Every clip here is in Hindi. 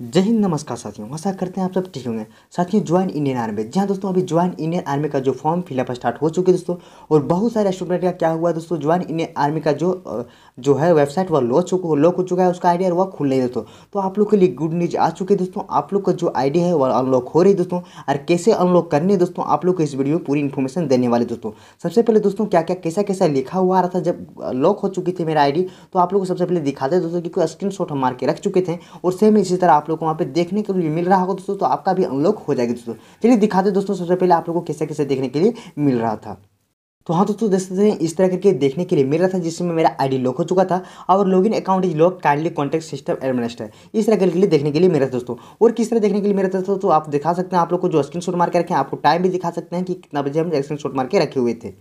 जय हिंद नमस्कार साथियों आशा करते हैं आप सब ठीक होंगे साथियों ज्वाइन इंडियन आर्मी जी हाँ दोस्तों अभी ज्वाइन इंडियन आर्मी का जो फॉर्म फिलअप स्टार्ट हो चुके दोस्तों और बहुत सारे स्टूडेंट का क्या हुआ दोस्तों ज्वाइन इंडियन आर्मी का जो जो है वेबसाइट वह लॉक चुका लॉक हो चुका है उसका आइडिया वह खुल नहीं दोस्तों तो आप लोग के लिए गुड न्यूज आ चुकी है दोस्तों आप लोग का जो आइडिया है वह अनलॉक हो रही दोस्तों और कैसे अनलॉक करने दोस्तों आप लोग को इस वीडियो में पूरी इन्फॉर्मेशन देने वाले दोस्तों सबसे पहले दोस्तों क्या क्या कैसा कैसा लिखा हुआ आ रहा था जब लॉक हो चुकी थी मेरा आई तो आप लोग को सबसे पहले दिखा दे दोस्तों क्योंकि स्क्रीन हम मार के रख चुके थे और सेम इसी तरह आप लोग को वहाँ पे देखने के लिए मिल रहा होगा दोस्तों तो आपका भी अनलॉक हो जाएगा दोस्तों चलिए दिखाते दोस्तों सबसे पहले आप लोग को कैसे कैसे देखने के लिए मिल रहा था तो हाँ दोस्तों देख सकते हैं इस तरह करके देखने के लिए मिल रहा था जिसमें मेरा आईडी लॉक हो चुका था और login account is lock kindly contact system administer इस तरह करके लिए देखने के लिए मेरा दोस्तों और किस तरह देखने के लिए मेरा दोस्तों तो आप दिखा सकते हैं आप लोग को जो स्क्रीन शॉट मार के रखें आपको टाइम भी दिखा सकते हैं कि कितना बजे हम स्क्रीन शॉट मार के रखे हुए थे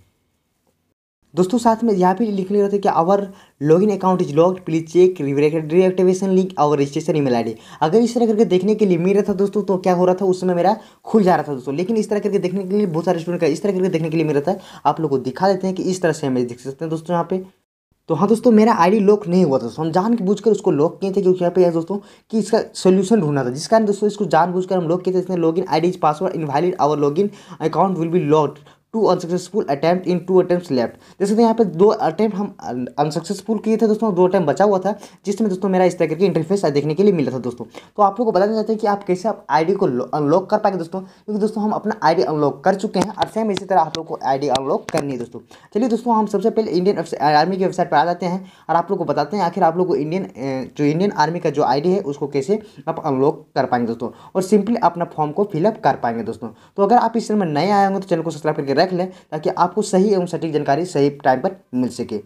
दोस्तों साथ में यहाँ पे लिख ले रहे थे कि our login account is locked please check reactivation link और रजिस्ट्रेशन ईमेल आईडी अगर इस तरह करके देखने के लिए मेरा था दोस्तों तो क्या हो रहा था उस समय मेरा खुल जा रहा था दोस्तों लेकिन इस तरह करके देखने के लिए बहुत सारे स्टूडेंट का इस तरह करके देखने के लिए मेरा था आप लोग को दिखा देते हैं कि इस तरह से हमें देख सकते हैं दोस्तों यहाँ पे तो हाँ दोस्तों मेरा आईडी लॉक नहीं हुआ था दोस्तों हम जान के बूझ कर उसको लॉक किए थे क्योंकि यहाँ पे यार दोस्तों कि इसका सोल्यूशन ढूंढना था जिस कारण दोस्तों इसको जान बूझ कर हम लॉक किए थे इसने login ID password invalid our login account will be locked to unsuccessful attempt in two attempt left जैसे कि यहाँ पे दो अटैम्प्ट हम अनसक्सेसफुल किए थे दोस्तों दो अटैम्प बचा हुआ था जिसमें दोस्तों मेरा इस तरीके इंटरफेस देखने के लिए मिला था दोस्तों तो आप लोग को बताना चाहते हैं कि आप कैसे आप आईडी को अनलॉक कर पाएंगे दोस्तों क्योंकि दोस्तों हम अपना आईडी अनलॉक कर चुके हैं और सेम इसी तरह आप लोग को आई अनलॉक करनी है दोस्तों चलिए दोस्तों हम सबसे पहले इंडियन आर्मी की वेबसाइट पर आ जाते हैं और आप लोग को बताते हैं आखिर आप लोग को इंडियन जो इंडियन आर्मी का जो आई है उसको कैसे आप अनलॉक कर पाएंगे दोस्तों और सिंपली अपना फॉर्म को फिलअप कर पाएंगे दोस्तों तो अगर आप इस चैनल में नए आए होंगे तो चैनल को सब्सक्राइब करके देख लें ताकि आपको सही एवं सटीक जानकारी सही टाइम पर मिल सके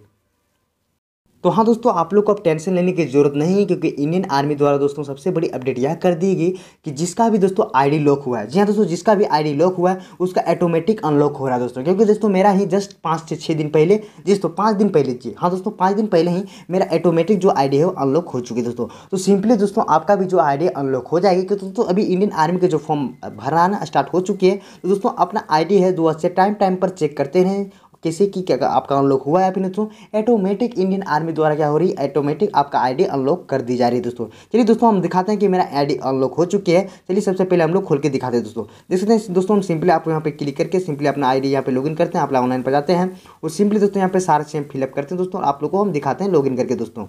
तो हाँ दोस्तों आप लोग को अब टेंशन लेने की जरूरत नहीं है क्योंकि इंडियन आर्मी द्वारा दोस्तों सबसे बड़ी अपडेट यह कर दी गई कि जिसका भी दोस्तों आईडी लॉक हुआ है जी हाँ दोस्तों जिसका भी आईडी लॉक हुआ है उसका ऑटोमेटिक अनलॉक हो रहा है दोस्तों क्योंकि दोस्तों मेरा ही जस्ट पाँच से छः दिन पहले जी दोस्तों पाँच दिन पहले जी हाँ दोस्तों पाँच दिन पहले ही मेरा ऑटोमेटिक जो आई है वो अनलॉक हो चुकी है दोस्तों तो सिंपली दोस्तों आपका भी जो आई अनलॉक हो जाएगी क्योंकि दोस्तों अभी इंडियन आर्मी के जो फॉर्म भराना स्टार्ट हो चुकी है तो दोस्तों अपना आई है जो अच्छे टाइम टाइम पर चेक करते रहें कैसे कि क्या आपका अनलॉक हुआ है दोस्तों ऑटोमेटिक इंडियन आर्मी द्वारा क्या हो रही है ऑटोमेटिक आपका आईडी अनलॉक कर दी जा रही है दोस्तों चलिए दोस्तों हम दिखाते हैं कि मेरा आईडी अनलॉक हो चुकी है चलिए सबसे पहले हम लोग खोल के दिखाते हैं दोस्तों देख सकते हैं दोस्तों हम सिंपली आपको यहाँ पे क्लिक करके सिंपली अपना आई डी यहाँ पे इन करते हैं आप ऑनलाइन पर जाते हैं और सिंपली दोस्तों यहाँ पे सारा सेम फिलअप करते हैं दोस्तों आप लोग को हम दिखाते हैं लॉग करके दोस्तों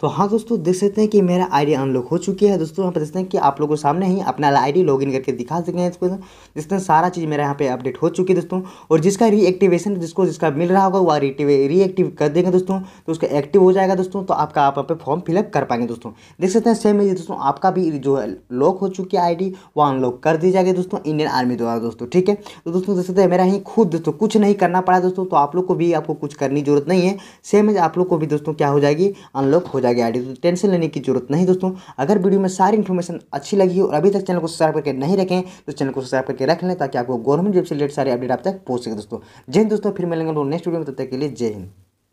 तो हाँ दोस्तों देख सकते हैं कि मेरा आईडी अनलॉक हो चुकी है दोस्तों यहाँ पर देखते हैं कि आप लोगों के सामने ही अपना आईडी लॉगिन करके दिखा सकते हैं इसको जिसने सारा चीज़ मेरा यहाँ पे अपडेट हो चुकी है दोस्तों और जिसका रीएक्टिवेशन जिसको जिसका मिल रहा होगा वो वह रीएक्टिव कर देंगे दोस्तों तो उसका एक्टिव हो जाएगा दोस्तों तो आपका आप पे फॉर्म फिलअप कर पाएंगे दोस्तों देख सकते हैं सेम दोस्तों आपका भी जो है लॉक हो चुकी है आई वो अनलॉक कर दी जाएगी दोस्तों इंडियन आर्मी द्वारा दोस्तों ठीक है तो दोस्तों देख सकते हैं मेरा ही खुद दोस्तों कुछ नहीं करना पड़ा दोस्तों तो आप लोग को भी आपको कुछ करने की जरूरत नहीं है सेम आप लोग को भी दोस्तों क्या हो जाएगी अनलॉक हो जाएगी बताया गया आईडी तो टेंशन लेने की जरूरत नहीं दोस्तों अगर वीडियो में सारी इन्फॉर्मेशन अच्छी लगी हो और अभी तक चैनल को सब्सक्राइब करके नहीं रखें तो चैनल को सब्सक्राइब करके रख लें ताकि आपको गवर्नमेंट जॉब से रिलेटेड सारे अपडेट आप तक पहुंच सके दोस्तों जय हिंद दोस्तों फिर मिलेंगे नेक्स्ट वीडियो में तब तक के लिए जय हिंद